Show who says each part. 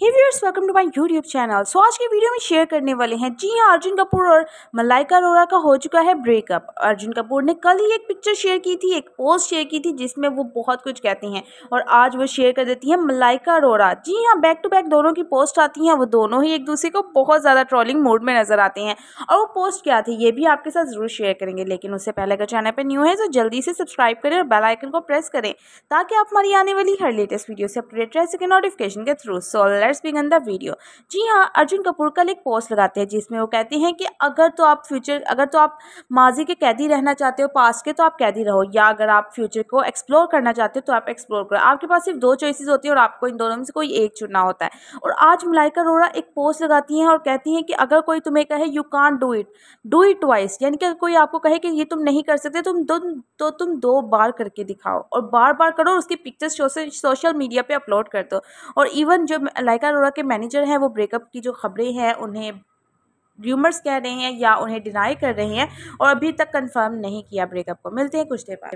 Speaker 1: hey viewers welcome to my YouTube channel so आज के video में शेयर करने वाले हैं जी हाँ अर्जुन कपूर और मलाइका अरोरा का हो चुका है ब्रेकअप अर्जुन कपूर ने कल ही एक पिक्चर शेयर की थी एक पोस्ट शेयर की थी जिसमें वो बहुत कुछ कहती हैं और आज वो शेयर कर देती हैं मलाइका अरोरा जी हाँ बैक टू बैक दोनों की पोस्ट आती हैं वो दोनों ही एक दूसरे को बहुत ज़्यादा ट्रॉलिंग मोड में नजर आते हैं और वो पोस्ट क्या थी ये भी आपके साथ ज़रूर शेयर करेंगे लेकिन उससे पहले अगर चैनल पर न्यू है तो जल्दी से सब्सक्राइब करें और बेलाइकन को प्रेस करें ताकि आप हमारी आने वाली हर लेटेस्ट वीडियो से अपडेट रह सकें नोटिफिकेशन के through so let's begin the video जी हाँ अर्जुन कपूर कल एक पोस्ट लगाते हैं जिसमें वो कहते हैं कि अगर तो आप फ्यूचर अगर तो आप माजी के कैदी रहना चाहते हो पास के तो आप कैदी रहो या अगर आप फ्यूचर को एक्सप्लोर करना चाहते हो तो आप एक्सप्लोर करो आपके पास सिर्फ दो चॉइसेस होती है और आपको इन दोनों में से कोई एक चुनना होता है और आज मलाइका अरोड़ा एक पोस्ट लगाती हैं और कहती हैं कि अगर कोई तुम्हें कहे you can do it do it वाइस यानी कि कोई आपको कहे कि ये तुम नहीं कर सकते तुम दो तो तुम दो बार करके दिखाओ और बार बार करो और उसकी पिक्चर्स सोशल मीडिया पर अपलोड कर दो और इवन जो मलाइका अरोड़ा के मैनेजर हैं वो ब्रेकअप की जो खबरें हैं उन्हें र्यूमर्स कह रहे हैं या उन्हें डिनाई कर रहे हैं और अभी तक कंफर्म नहीं किया ब्रेकअप को मिलते हैं कुछ देर बाद